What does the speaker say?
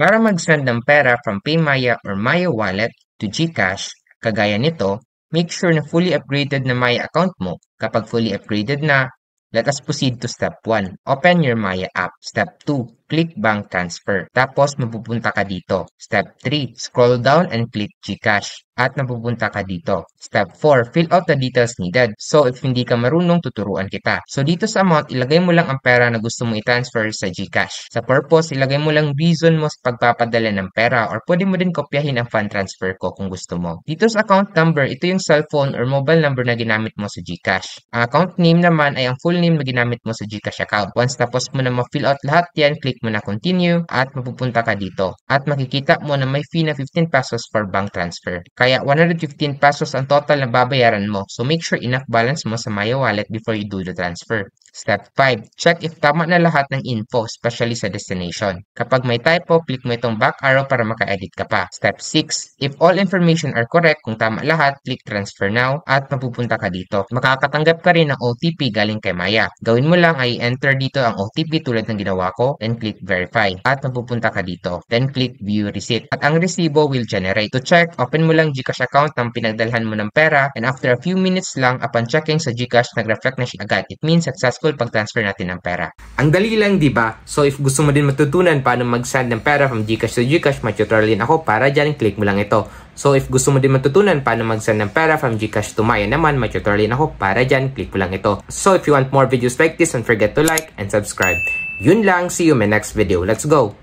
Para mag-send ng pera from PayMaya or Maya Wallet to GCash, kagaya nito, make sure na fully upgraded na Maya account mo. Kapag fully upgraded na, let us proceed to step 1. Open your Maya app. Step 2 click Bank Transfer. Tapos, mapupunta ka dito. Step 3, scroll down and click GCash at mapupunta ka dito. Step 4, fill out the details needed. So, if hindi ka marunong, tuturuan kita. So, dito sa amount, ilagay mo lang ang pera na gusto mong i-transfer sa GCash. Sa purpose, ilagay mo lang reason mo sa pagpapadala ng pera or pwede mo din kopyahin ang fund transfer ko kung gusto mo. Dito sa account number, ito yung cellphone or mobile number na ginamit mo sa GCash. Ang account name naman ay ang full name na ginamit mo sa GCash account. Once tapos mo na ma-fill out lahat yan, click click mo na continue at mapupunta ka dito. At makikita mo na may fee na 15 pesos for bank transfer. Kaya 115 pesos ang total na babayaran mo. So make sure enough balance mo sa Maya Wallet before you do the transfer. Step 5. Check if tama na lahat ng info, especially sa destination. Kapag may typo, click mo itong back arrow para maka-edit ka pa. Step 6. If all information are correct, kung tama lahat, click transfer now at mapupunta ka dito. Makakatanggap ka rin ng OTP galing kay Maya. Gawin mo lang ay enter dito ang OTP tulad ng ginawa ko, then click verify at mapupunta ka dito. Then click view receipt at ang resibo will generate. To check, open mo lang GCash account ng pinagdalhan mo ng pera and after a few minutes lang upon checking sa GCash, nag-reflect na siya agad. It means successful successful pag-transfer natin ng pera. Ang dali lang, di ba? So if gusto mo din matutunan paano mag-send ng pera from Gcash to Gcash, may tutorial din ako para dyan, click mo lang ito. So if gusto mo din matutunan paano mag-send ng pera from Gcash to Maya naman, may tutorial din ako para dyan, click mo lang ito. So if you want more videos like this, don't forget to like and subscribe. Yun lang, see you in my next video. Let's go!